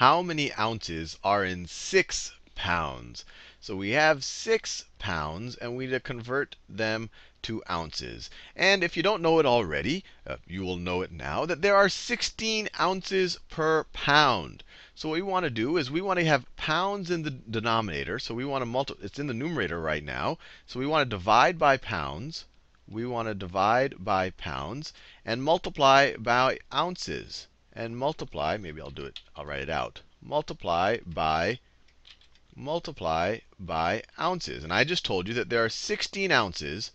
how many ounces are in six pounds? So we have six pounds, and we need to convert them to ounces. And if you don't know it already, uh, you will know it now, that there are 16 ounces per pound. So what we want to do is we want to have pounds in the denominator. So we want to multiply, it's in the numerator right now. So we want to divide by pounds. We want to divide by pounds and multiply by ounces and multiply, maybe I'll do it, I'll write it out, multiply by, multiply by ounces. And I just told you that there are 16 ounces,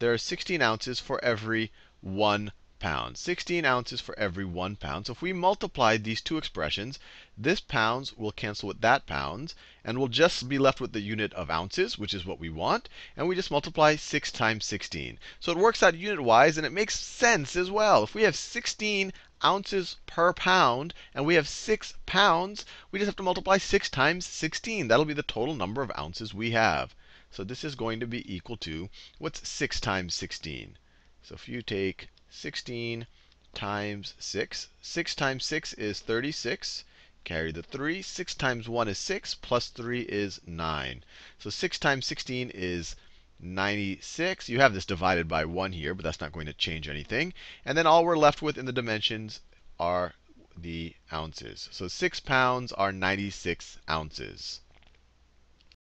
there are 16 ounces for every one pound, 16 ounces for every one pound. So if we multiply these two expressions, this pounds will cancel with that pounds, and we'll just be left with the unit of ounces, which is what we want, and we just multiply 6 times 16. So it works out unit-wise, and it makes sense as well. If we have 16 ounces per pound, and we have 6 pounds, we just have to multiply 6 times 16. That'll be the total number of ounces we have. So this is going to be equal to, what's 6 times 16? So if you take 16 times 6, 6 times 6 is 36. Carry the 3. 6 times 1 is 6, plus 3 is 9. So 6 times 16 is 96. You have this divided by 1 here, but that's not going to change anything. And then all we're left with in the dimensions are the ounces. So 6 pounds are 96 ounces.